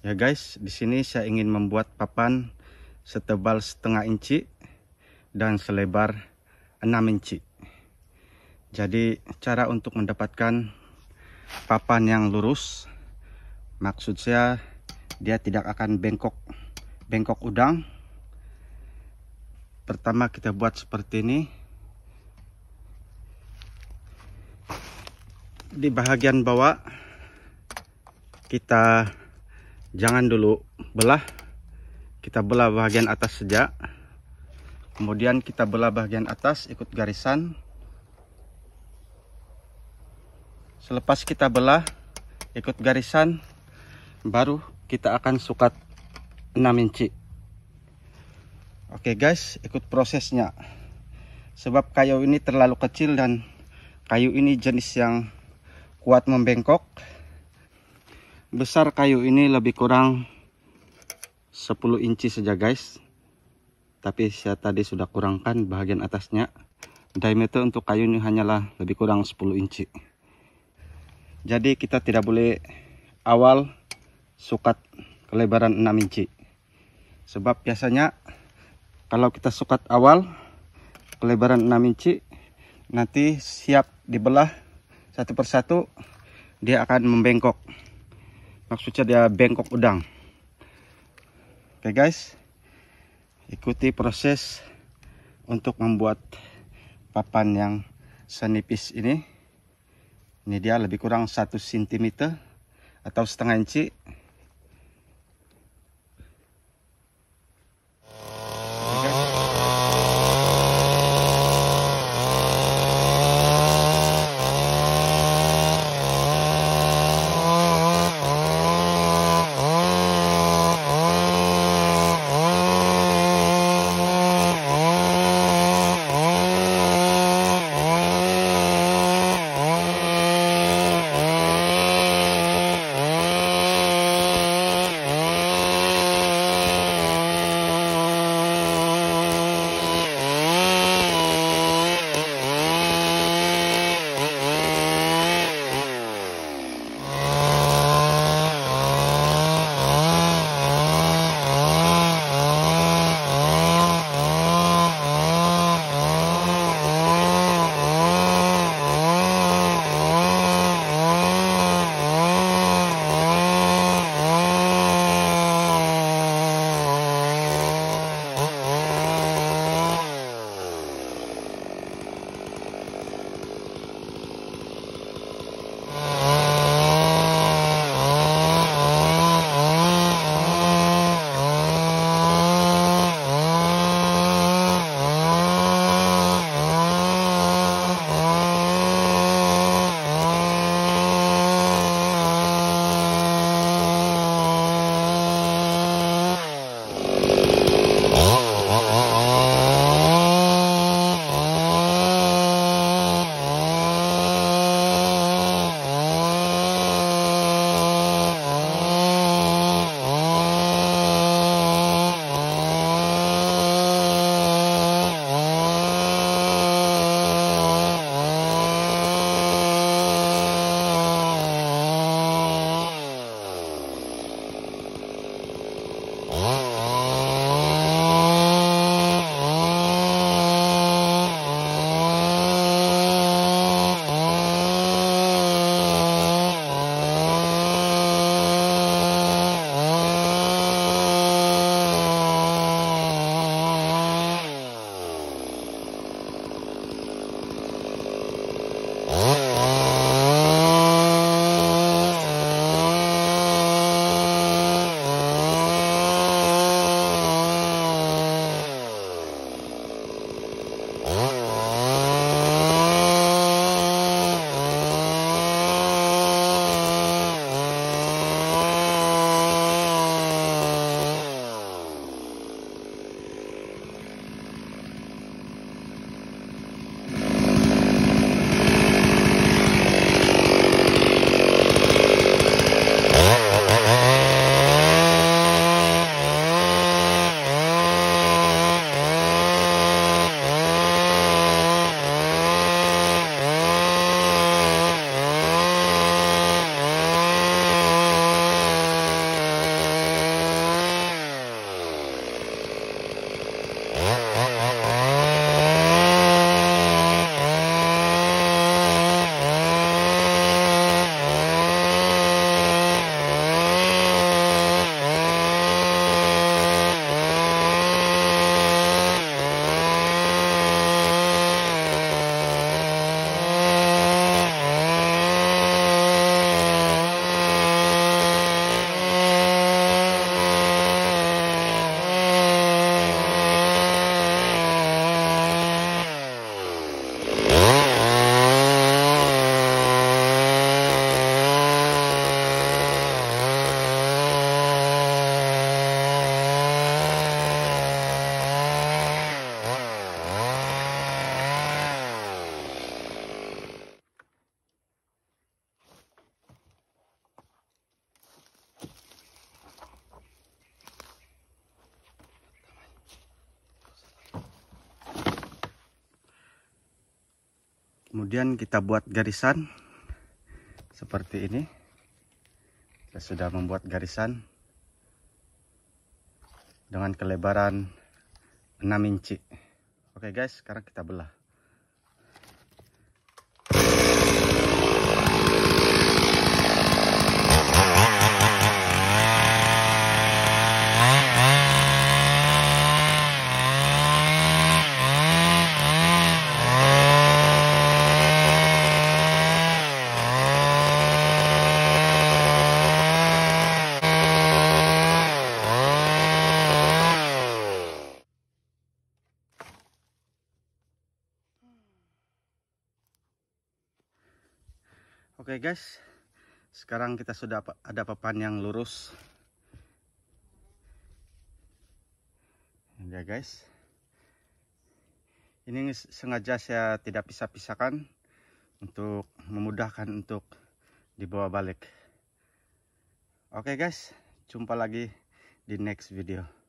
Ya guys, di sini saya ingin membuat papan setebal setengah inci dan selebar 6 inci. Jadi cara untuk mendapatkan papan yang lurus, maksud saya dia tidak akan bengkok bengkok udang. Pertama kita buat seperti ini. Di bagian bawah kita jangan dulu belah kita belah bagian atas saja kemudian kita belah bagian atas ikut garisan selepas kita belah ikut garisan baru kita akan sukat 6 inci oke guys ikut prosesnya sebab kayu ini terlalu kecil dan kayu ini jenis yang kuat membengkok besar kayu ini lebih kurang 10 inci saja guys tapi saya tadi sudah kurangkan bagian atasnya diameter untuk kayu ini hanyalah lebih kurang 10 inci jadi kita tidak boleh awal sukat kelebaran 6 inci sebab biasanya kalau kita sukat awal kelebaran 6 inci nanti siap dibelah satu persatu dia akan membengkok maksudnya dia bengkok udang oke okay, guys ikuti proses untuk membuat papan yang senipis ini ini dia lebih kurang 1 cm atau setengah inci Oh. kemudian kita buat garisan seperti ini kita sudah membuat garisan dengan kelebaran 6 inci oke guys sekarang kita belah Oke okay guys, sekarang kita sudah ada papan yang lurus. ya guys. Ini sengaja saya tidak pisah-pisahkan untuk memudahkan untuk dibawa balik. Oke okay guys, jumpa lagi di next video.